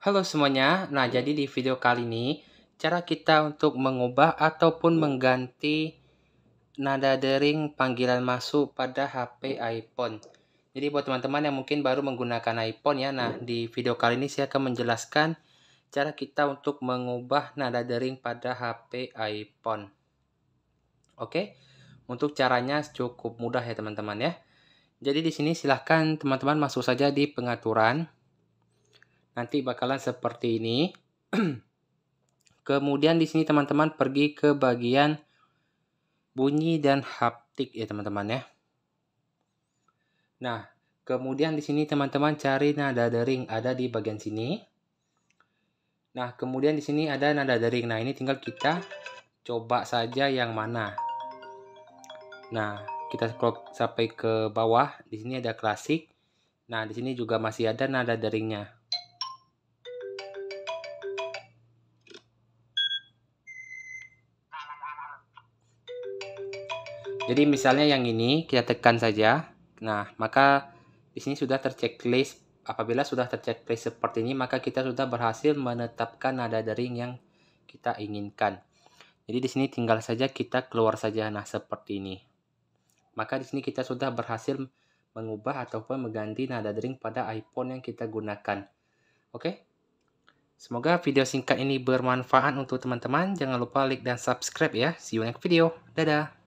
Halo semuanya, nah jadi di video kali ini cara kita untuk mengubah ataupun mengganti nada dering panggilan masuk pada HP iPhone. Jadi buat teman-teman yang mungkin baru menggunakan iPhone ya, nah di video kali ini saya akan menjelaskan cara kita untuk mengubah nada dering pada HP iPhone. Oke, untuk caranya cukup mudah ya teman-teman ya. Jadi di sini silahkan teman-teman masuk saja di pengaturan Nanti bakalan seperti ini. Kemudian di sini teman-teman pergi ke bagian bunyi dan haptik ya teman-teman ya. Nah, kemudian di sini teman-teman cari nada dering ada di bagian sini. Nah, kemudian di sini ada nada dering. Nah, ini tinggal kita coba saja yang mana. Nah, kita scroll sampai ke bawah. Di sini ada klasik. Nah, di sini juga masih ada nada deringnya. Jadi misalnya yang ini kita tekan saja. Nah, maka di sini sudah terchecklist. Apabila sudah terchecklist seperti ini, maka kita sudah berhasil menetapkan nada dering yang kita inginkan. Jadi di sini tinggal saja kita keluar saja nah seperti ini. Maka di sini kita sudah berhasil mengubah ataupun mengganti nada dering pada iPhone yang kita gunakan. Oke? Semoga video singkat ini bermanfaat untuk teman-teman. Jangan lupa like dan subscribe ya. See you next video. Dadah.